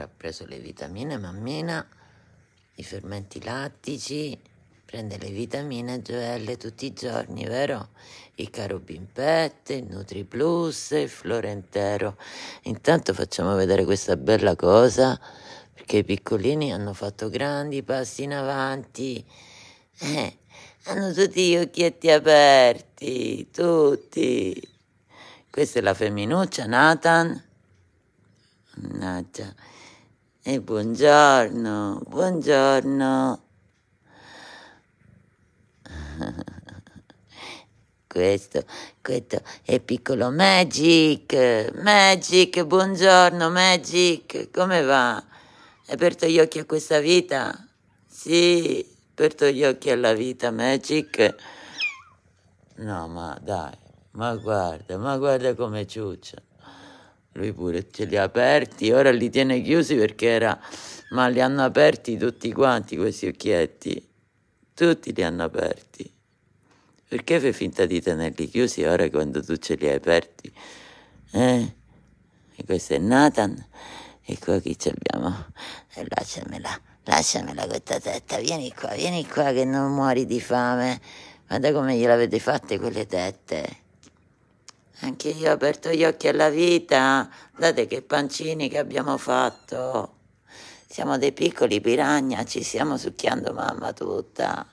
ha preso le vitamine mammina, i fermenti lattici, prende le vitamine Gioelle tutti i giorni, vero? Il caro Bimpette, il Nutri Plus, il Florentero. Intanto facciamo vedere questa bella cosa, perché i piccolini hanno fatto grandi passi in avanti. Eh, hanno tutti gli occhietti aperti, tutti. Questa è la femminuccia Nathan Mannaggia. E eh, buongiorno, buongiorno. Questo, questo è piccolo Magic. Magic, buongiorno Magic, come va? Hai aperto gli occhi a questa vita? Sì, aperto gli occhi alla vita Magic. No, ma dai, ma guarda, ma guarda come ciuccia. Lui pure ce li ha aperti, ora li tiene chiusi perché era... Ma li hanno aperti tutti quanti questi occhietti. Tutti li hanno aperti. Perché fai finta di tenerli chiusi ora quando tu ce li hai aperti? Eh? E questo è Nathan. E qua chi ci abbiamo? E lasciamela, lasciamela questa testa. Vieni qua, vieni qua che non muori di fame. Guarda come gliel'avete fatte quelle tette. Anche io ho aperto gli occhi alla vita. Guardate che pancini che abbiamo fatto. Siamo dei piccoli piragna, ci stiamo succhiando mamma tutta.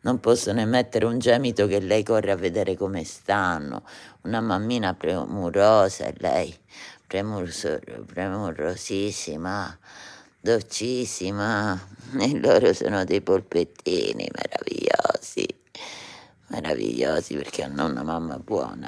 Non possono emettere un gemito che lei corre a vedere come stanno. Una mammina premurosa e lei premurosissima, dolcissima. E loro sono dei polpettini meravigliosi. Meravigliosi perché hanno una mamma buona.